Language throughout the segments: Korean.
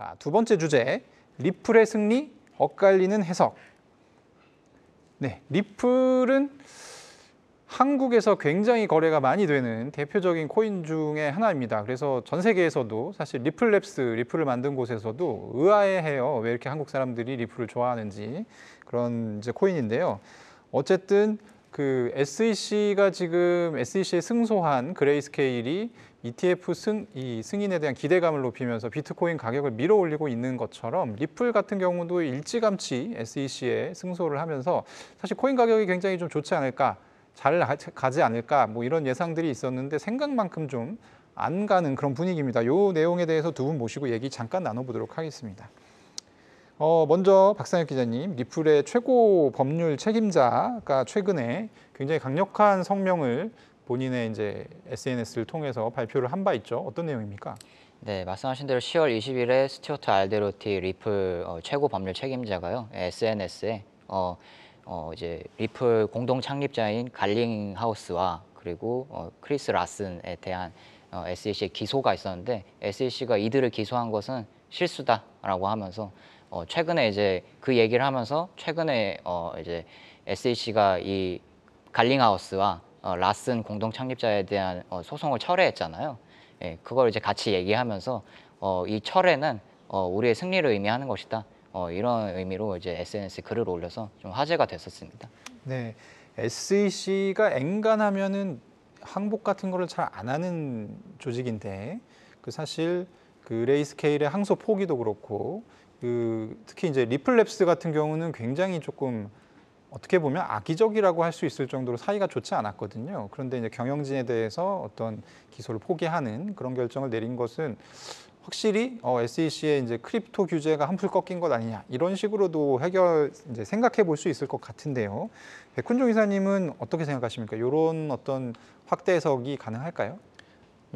자, 두 번째 주제, 리플의 승리, 엇갈리는 해석. 네, 리플은 한국에서 굉장히 거래가 많이 되는 대표적인 코인 중의 하나입니다. 그래서 전 세계에서도 사실 리플랩스, 리플을 만든 곳에서도 의아해해요. 왜 이렇게 한국 사람들이 리플을 좋아하는지 그런 이제 코인인데요. 어쨌든 그 SEC가 지금 SEC에 승소한 그레이스케일이 ETF 승, 이 승인에 대한 기대감을 높이면서 비트코인 가격을 밀어올리고 있는 것처럼 리플 같은 경우도 일찌감치 SEC에 승소를 하면서 사실 코인 가격이 굉장히 좀 좋지 않을까 잘 가지 않을까 뭐 이런 예상들이 있었는데 생각만큼 좀 안 가는 그런 분위기입니다. 요 내용에 대해서 두 분 모시고 얘기 잠깐 나눠보도록 하겠습니다. 어, 먼저 박상혁 기자님, 리플의 최고 법률 책임자가 최근에 굉장히 강력한 성명을 본인의 이제 SNS를 통해서 발표를 한 바 있죠. 어떤 내용입니까? 네, 말씀하신 대로 10월 20일에 스튜어트 알데로티 리플 어, 최고 법률 책임자가요 SNS에 어, 어, 이제 리플 공동 창립자인 갈링 하우스와 그리고 어, 크리스 라슨에 대한 어, SEC의 기소가 있었는데 SEC가 이들을 기소한 것은 실수다라고 하면서 어, 최근에 이제 그 얘기를 하면서 최근에 어, 이제 SEC가 이 갈링하우스와 어, 라슨 공동 창립자에 대한 어, 소송을 철회했잖아요. 예, 그걸 이제 같이 얘기하면서 어, 이 철회는 어, 우리의 승리를 의미하는 것이다. 어, 이런 의미로 이제 SNS 글을 올려서 좀 화제가 됐었습니다. 네, SEC가 엔간하면은 항복 같은 거를 잘안 하는 조직인데 그 사실 그 레이스케일의 항소 포기도 그렇고 그 특히 이제 리플랩스 같은 경우는 굉장히 조금 어떻게 보면 악의적이라고 할 수 있을 정도로 사이가 좋지 않았거든요. 그런데 이제 경영진에 대해서 어떤 기소를 포기하는 그런 결정을 내린 것은 확실히 어, SEC의 이제 크립토 규제가 한풀 꺾인 것 아니냐 이런 식으로도 해결 이제 생각해 볼 수 있을 것 같은데요. 백훈종 이사님은 어떻게 생각하십니까? 이런 어떤 확대 해석이 가능할까요?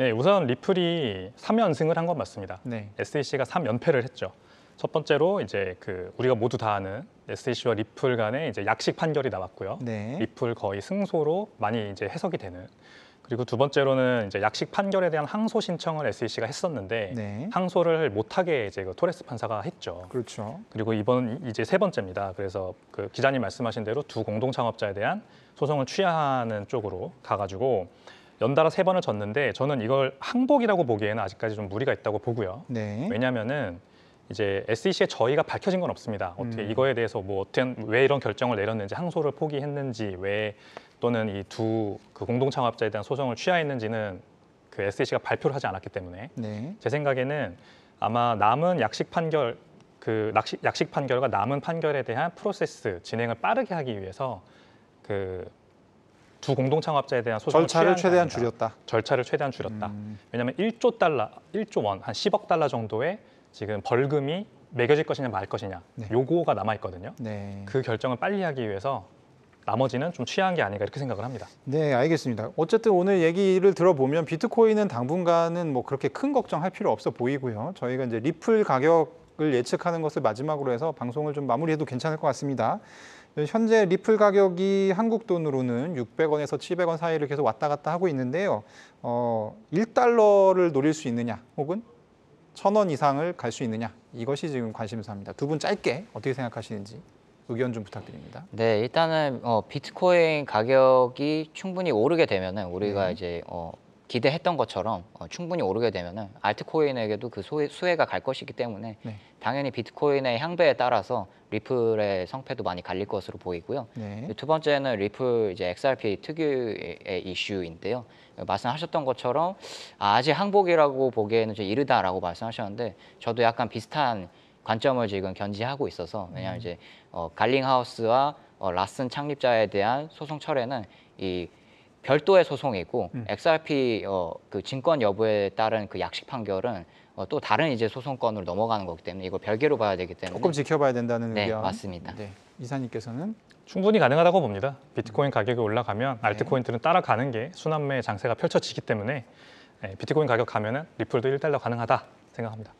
네, 우선 리플이 3연승을 한 건 맞습니다. 네. SEC가 3연패를 했죠. 첫 번째로 이제 그 우리가 모두 다 아는 SEC와 리플 간에 이제 약식 판결이 나왔고요. 네. 리플 거의 승소로 많이 이제 해석이 되는. 그리고 두 번째로는 이제 약식 판결에 대한 항소 신청을 SEC가 했었는데 네. 항소를 못하게 이제 그 토레스 판사가 했죠. 그렇죠. 그리고 이번 이제 세 번째입니다. 그래서 그 기자님 말씀하신 대로 두 공동 창업자에 대한 소송을 취하하는 쪽으로 가가지고 연달아 세 번을 졌는데 저는 이걸 항복이라고 보기에는 아직까지 좀 무리가 있다고 보고요. 네. 왜냐하면은 이제 SEC에 저희가 밝혀진 건 없습니다. 어떻게 음. 이거에 대해서 뭐 어떤 왜 이런 결정을 내렸는지 항소를 포기했는지 왜 또는 이 두 그 공동 창업자에 대한 소송을 취하했는지는 그 SEC가 발표를 하지 않았기 때문에 네. 제 생각에는 아마 남은 약식 판결 그 약식, 약식 판결과 남은 판결에 대한 프로세스 진행을 빠르게 하기 위해서 그 두 공동 창업자에 대한 소송을 절차를 최대한 아니다. 줄였다. 절차를 최대한 줄였다. 음. 왜냐하면 1조 달러, 1조 원, 한 10억 달러 정도의 지금 벌금이 매겨질 것이냐 말 것이냐 네. 요거가 남아 있거든요. 네. 그 결정을 빨리 하기 위해서 나머지는 좀 취한 게 아닌가 이렇게 생각을 합니다. 네, 알겠습니다. 어쨌든 오늘 얘기를 들어보면 비트코인은 당분간은 뭐 그렇게 큰 걱정할 필요 없어 보이고요. 저희가 이제 리플 가격을 예측하는 것을 마지막으로 해서 방송을 좀 마무리해도 괜찮을 것 같습니다. 현재 리플 가격이 한국 돈으로는 600원에서 700원 사이를 계속 왔다 갔다 하고 있는데요. 어, 1달러를 노릴 수 있느냐 혹은 천원 이상을 갈 수 있느냐 이것이 지금 관심사입니다. 두 분 짧게 어떻게 생각하시는지 의견 좀 부탁드립니다. 네, 일단은 어, 비트코인 가격이 충분히 오르게 되면은 우리가 네. 이제 어, 기대했던 것처럼 어, 충분히 오르게 되면 알트코인에게도 그소외 수혜가 갈 것이기 때문에 네. 당연히 비트코인의 향배에 따라서 리플의 성패도 많이 갈릴 것으로 보이고요. 네. 두 번째는 리플 이제 XRP 특유의 이슈인데요. 말씀하셨던 것처럼 아, 아직 항복이라고 보기에는 좀 이르다라고 말씀하셨는데 저도 약간 비슷한 관점을 지금 견지하고 있어서 왜냐하면 음. 이제 어, 갈링하우스와 어, 라슨 창립자에 대한 소송 철회는 이 별도의 소송이고 음. XRP 어, 그 증권 여부에 따른 그 약식 판결은 어, 또 다른 이제 소송권으로 넘어가는 거기 때문에 이걸 별개로 봐야 되기 때문에 조금 지켜봐야 된다는 네, 의견 맞습니다. 네. 이사님께서는 충분히 가능하다고 봅니다. 비트코인 음. 가격이 올라가면 네. 알트코인들은 따라가는 게 순환매 장세가 펼쳐지기 때문에 네, 비트코인 가격 가면은 리플도 1달러 가능하다 생각합니다.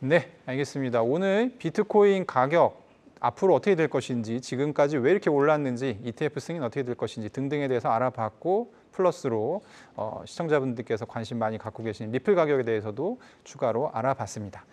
네, 알겠습니다. 오늘 비트코인 가격 앞으로 어떻게 될 것인지 지금까지 왜 이렇게 올랐는지 ETF 승인 어떻게 될 것인지 등등에 대해서 알아봤고 플러스로 어, 시청자분들께서 관심 많이 갖고 계신 리플 가격에 대해서도 추가로 알아봤습니다.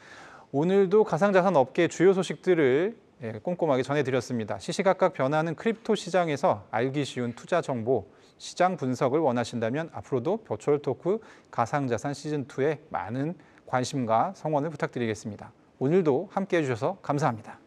오늘도 가상자산 업계의 주요 소식들을 예, 꼼꼼하게 전해드렸습니다. 시시각각 변하는 크립토 시장에서 알기 쉬운 투자 정보, 시장 분석을 원하신다면 앞으로도 표철 토크 가상자산 시즌2에 많은 관심과 성원을 부탁드리겠습니다. 오늘도 함께해 주셔서 감사합니다.